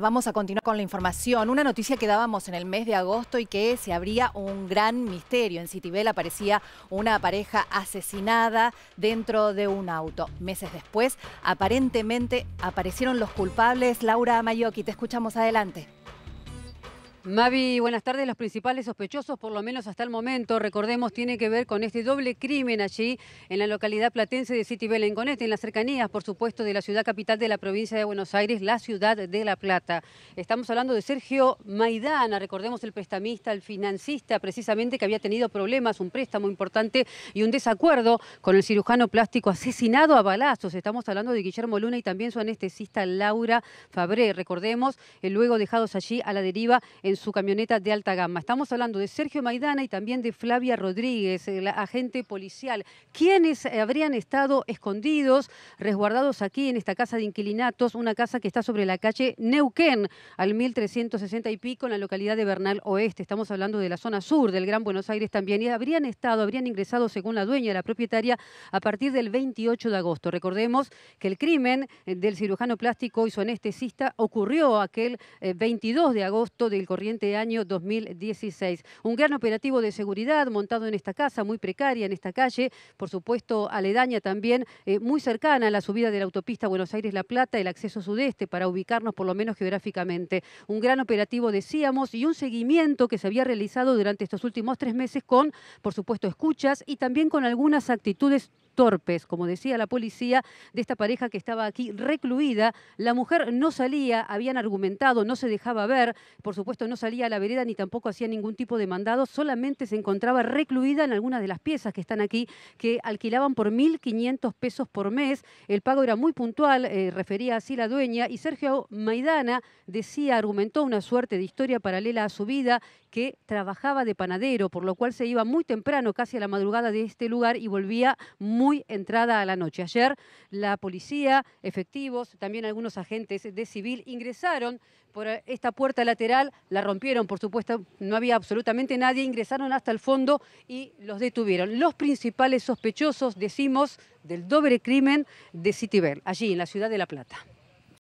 Vamos a continuar con la información. Una noticia que dábamos en el mes de agosto y que se abría un gran misterio. En Citibel aparecía una pareja asesinada dentro de un auto. Meses después, aparentemente, aparecieron los culpables. Laura Mayoki, te escuchamos adelante. Mavi, buenas tardes. Los principales sospechosos, por lo menos hasta el momento, recordemos, tiene que ver con este doble crimen allí en la localidad platense de City Belenconete, en las cercanías, por supuesto, de la ciudad capital de la provincia de Buenos Aires, la ciudad de La Plata. Estamos hablando de Sergio Maidana, recordemos el prestamista, el financista, precisamente que había tenido problemas, un préstamo importante y un desacuerdo con el cirujano plástico asesinado a balazos. Estamos hablando de Guillermo Luna y también su anestesista Laura Fabré. Recordemos, luego dejados allí a la deriva en en su camioneta de alta gama. Estamos hablando de Sergio Maidana y también de Flavia Rodríguez, eh, la agente policial, quienes habrían estado escondidos, resguardados aquí en esta casa de inquilinatos, una casa que está sobre la calle Neuquén, al 1360 y pico, en la localidad de Bernal Oeste. Estamos hablando de la zona sur del Gran Buenos Aires también. Y habrían estado, habrían ingresado, según la dueña, la propietaria, a partir del 28 de agosto. Recordemos que el crimen eh, del cirujano plástico y su anestesista ocurrió aquel 22 eh, de agosto del año 2016. Un gran operativo de seguridad montado en esta casa, muy precaria, en esta calle, por supuesto aledaña también, eh, muy cercana a la subida de la autopista Buenos Aires-La Plata, el acceso sudeste, para ubicarnos por lo menos geográficamente. Un gran operativo, decíamos, y un seguimiento que se había realizado durante estos últimos tres meses con, por supuesto, escuchas y también con algunas actitudes torpes, como decía la policía, de esta pareja que estaba aquí recluida. La mujer no salía, habían argumentado, no se dejaba ver, por supuesto no no salía a la vereda ni tampoco hacía ningún tipo de mandado, solamente se encontraba recluida en algunas de las piezas que están aquí, que alquilaban por 1.500 pesos por mes. El pago era muy puntual, eh, refería así la dueña, y Sergio Maidana decía, argumentó una suerte de historia paralela a su vida, que trabajaba de panadero, por lo cual se iba muy temprano, casi a la madrugada de este lugar, y volvía muy entrada a la noche. Ayer la policía, efectivos, también algunos agentes de civil ingresaron por eh, esta puerta lateral. La rompieron, por supuesto, no había absolutamente nadie, ingresaron hasta el fondo y los detuvieron. Los principales sospechosos, decimos, del doble crimen de bell allí en la ciudad de La Plata.